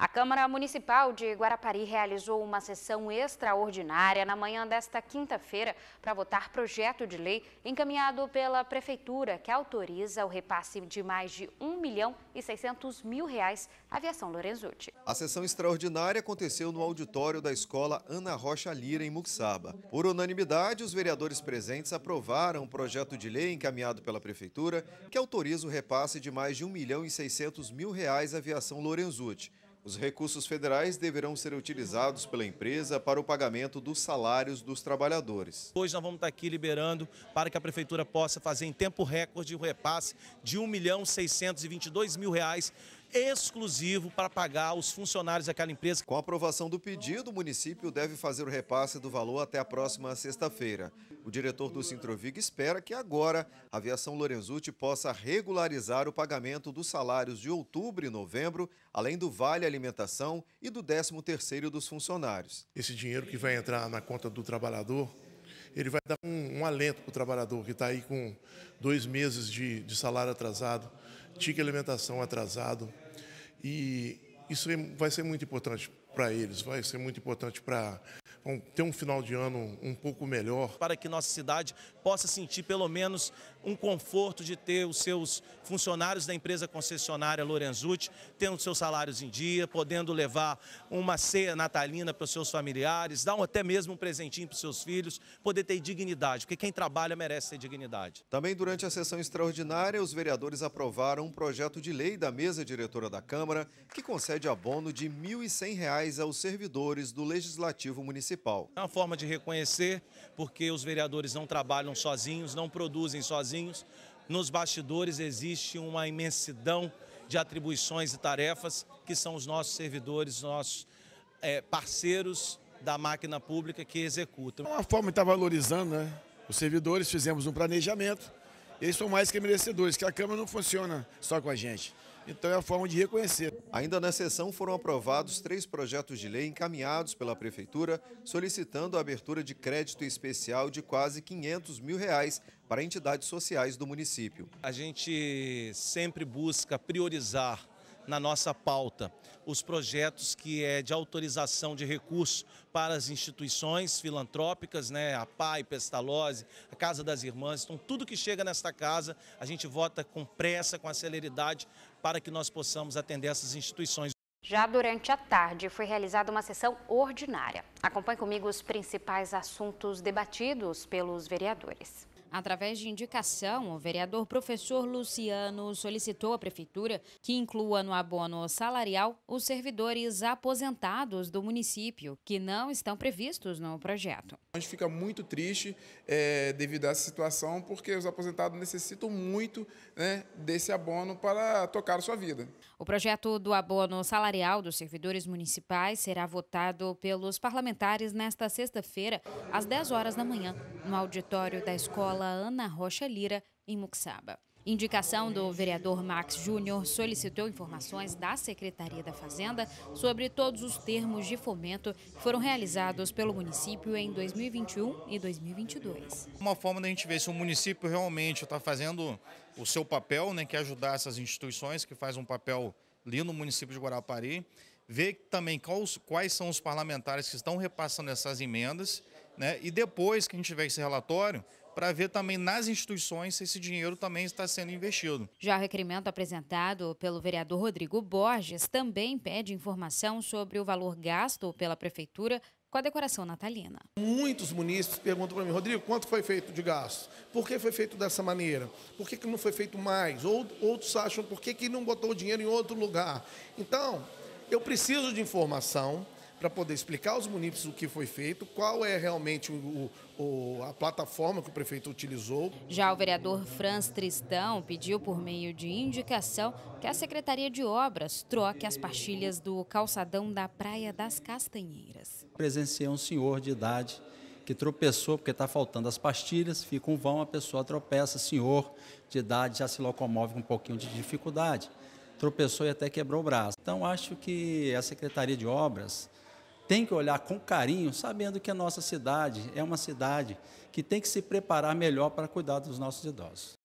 A Câmara Municipal de Guarapari realizou uma sessão extraordinária na manhã desta quinta-feira para votar projeto de lei encaminhado pela Prefeitura que autoriza o repasse de mais de 1 milhão e 600 mil reais à aviação Lorenzuti. A sessão extraordinária aconteceu no auditório da Escola Ana Rocha Lira, em Muxaba. Por unanimidade, os vereadores presentes aprovaram o um projeto de lei encaminhado pela Prefeitura que autoriza o repasse de mais de 1 milhão e 600 mil reais à aviação Lorenzuti os recursos federais deverão ser utilizados pela empresa para o pagamento dos salários dos trabalhadores. Hoje nós vamos estar aqui liberando para que a prefeitura possa fazer em tempo recorde o repasse de R$ 1.622.000 mil reais exclusivo para pagar os funcionários daquela empresa. Com a aprovação do pedido, o município deve fazer o repasse do valor até a próxima sexta-feira. O diretor do Sintrovig espera que agora a aviação Lorenzuti possa regularizar o pagamento dos salários de outubro e novembro, além do vale alimentação e do 13º dos funcionários. Esse dinheiro que vai entrar na conta do trabalhador ele vai dar um, um alento para o trabalhador que está aí com dois meses de, de salário atrasado tique alimentação atrasado. E isso vai ser muito importante para eles, vai ser muito importante para ter um final de ano um pouco melhor. Para que nossa cidade possa sentir pelo menos um conforto de ter os seus funcionários da empresa concessionária Lorenzucci tendo seus salários em dia, podendo levar uma ceia natalina para os seus familiares, dar até mesmo um presentinho para os seus filhos, poder ter dignidade, porque quem trabalha merece ter dignidade. Também durante a sessão extraordinária, os vereadores aprovaram um projeto de lei da mesa diretora da Câmara que concede abono de R$ 1.100 aos servidores do Legislativo Municipal municipal. É uma forma de reconhecer, porque os vereadores não trabalham sozinhos, não produzem sozinhos. Nos bastidores existe uma imensidão de atribuições e tarefas que são os nossos servidores, nossos é, parceiros da máquina pública que executam. É uma forma de estar valorizando, né? Os servidores fizemos um planejamento, eles são mais que merecedores, que a Câmara não funciona só com a gente. Então é a forma de reconhecer. Ainda na sessão foram aprovados três projetos de lei encaminhados pela Prefeitura, solicitando a abertura de crédito especial de quase 500 mil reais para entidades sociais do município. A gente sempre busca priorizar na nossa pauta os projetos que é de autorização de recursos para as instituições filantrópicas, né, a PAI, Pestalozzi, a Casa das Irmãs, então tudo que chega nesta casa a gente vota com pressa, com a celeridade para que nós possamos atender essas instituições. Já durante a tarde foi realizada uma sessão ordinária. Acompanhe comigo os principais assuntos debatidos pelos vereadores. Através de indicação, o vereador professor Luciano solicitou à Prefeitura que inclua no abono salarial os servidores aposentados do município, que não estão previstos no projeto. A gente fica muito triste é, devido a essa situação, porque os aposentados necessitam muito né, desse abono para tocar a sua vida. O projeto do abono salarial dos servidores municipais será votado pelos parlamentares nesta sexta-feira, às 10 horas da manhã, no auditório da escola pela Ana Rocha Lira, em Muxaba. Indicação do vereador Max Júnior solicitou informações da Secretaria da Fazenda sobre todos os termos de fomento que foram realizados pelo município em 2021 e 2022. Uma forma da gente ver se o município realmente está fazendo o seu papel, né, que é ajudar essas instituições que faz um papel ali no município de Guarapari, ver também quais são os parlamentares que estão repassando essas emendas né? E depois que a gente tiver esse relatório, para ver também nas instituições se esse dinheiro também está sendo investido. Já o requerimento apresentado pelo vereador Rodrigo Borges também pede informação sobre o valor gasto pela prefeitura com a decoração natalina. Muitos munícipes perguntam para mim, Rodrigo, quanto foi feito de gasto? Por que foi feito dessa maneira? Por que, que não foi feito mais? outros acham, por que, que não botou o dinheiro em outro lugar? Então, eu preciso de informação para poder explicar aos munícipes o que foi feito, qual é realmente o, o, a plataforma que o prefeito utilizou. Já o vereador Franz Tristão pediu por meio de indicação que a Secretaria de Obras troque as pastilhas do calçadão da Praia das Castanheiras. Presenciei um senhor de idade que tropeçou porque está faltando as pastilhas, fica um vão, a pessoa tropeça, senhor de idade já se locomove com um pouquinho de dificuldade. Tropeçou e até quebrou o braço. Então, acho que a Secretaria de Obras tem que olhar com carinho, sabendo que a nossa cidade é uma cidade que tem que se preparar melhor para cuidar dos nossos idosos.